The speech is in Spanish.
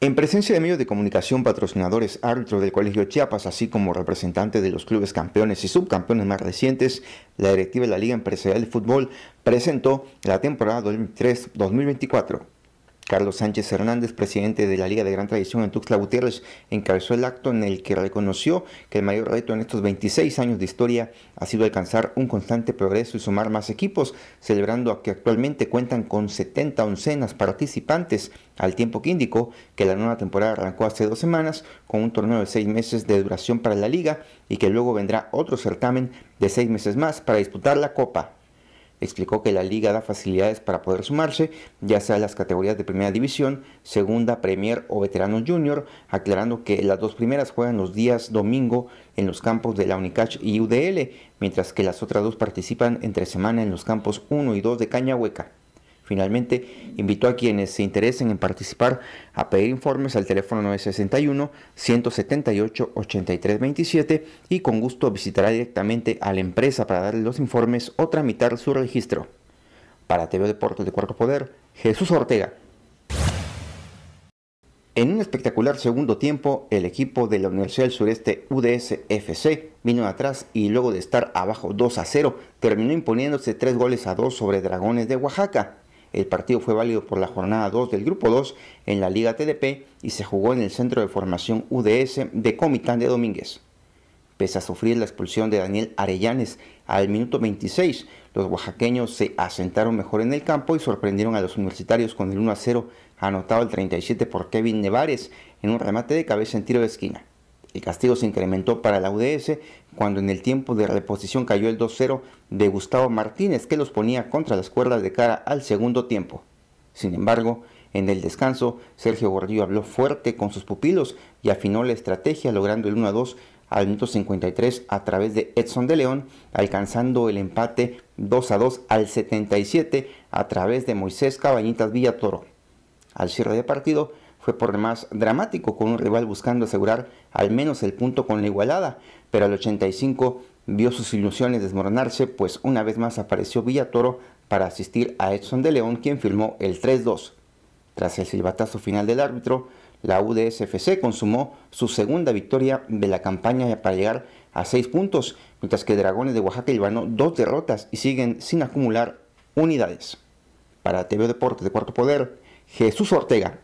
En presencia de medios de comunicación, patrocinadores, árbitros del Colegio Chiapas, así como representantes de los clubes campeones y subcampeones más recientes, la directiva de la Liga Empresarial de Fútbol presentó la temporada 2023-2024. Carlos Sánchez Hernández, presidente de la Liga de Gran Tradición en Tuxtla Gutiérrez, encabezó el acto en el que reconoció que el mayor reto en estos 26 años de historia ha sido alcanzar un constante progreso y sumar más equipos, celebrando que actualmente cuentan con 70 oncenas participantes, al tiempo que indicó que la nueva temporada arrancó hace dos semanas con un torneo de seis meses de duración para la liga y que luego vendrá otro certamen de seis meses más para disputar la Copa. Explicó que la liga da facilidades para poder sumarse, ya sea a las categorías de primera división, segunda, premier o veterano junior, aclarando que las dos primeras juegan los días domingo en los campos de la Unicach y UDL, mientras que las otras dos participan entre semana en los campos 1 y 2 de Hueca. Finalmente, invitó a quienes se interesen en participar a pedir informes al teléfono 961-178-8327 y con gusto visitará directamente a la empresa para darle los informes o tramitar su registro. Para TV Deportes de Cuarto Poder, Jesús Ortega. En un espectacular segundo tiempo, el equipo de la Universidad del Sureste UDSFC vino atrás y luego de estar abajo 2 a 0, terminó imponiéndose 3 goles a 2 sobre Dragones de Oaxaca. El partido fue válido por la jornada 2 del Grupo 2 en la Liga TDP y se jugó en el Centro de Formación UDS de Comitán de Domínguez. Pese a sufrir la expulsión de Daniel Arellanes al minuto 26, los oaxaqueños se asentaron mejor en el campo y sorprendieron a los universitarios con el 1 0 anotado al 37 por Kevin Nevarez en un remate de cabeza en tiro de esquina. El castigo se incrementó para la UDS cuando en el tiempo de reposición cayó el 2-0 de Gustavo Martínez que los ponía contra las cuerdas de cara al segundo tiempo. Sin embargo, en el descanso, Sergio Gordillo habló fuerte con sus pupilos y afinó la estrategia logrando el 1-2 al minuto 53 a través de Edson de León, alcanzando el empate 2 2 al 77 a través de Moisés Cabañitas Villatoro. Al cierre de partido, fue por demás dramático, con un rival buscando asegurar al menos el punto con la igualada, pero al 85 vio sus ilusiones desmoronarse, pues una vez más apareció Villatoro para asistir a Edson de León, quien firmó el 3-2. Tras el silbatazo final del árbitro, la UDSFC consumó su segunda victoria de la campaña para llegar a 6 puntos, mientras que Dragones de Oaxaca llevaron dos derrotas y siguen sin acumular unidades. Para TV Deportes de Cuarto Poder, Jesús Ortega.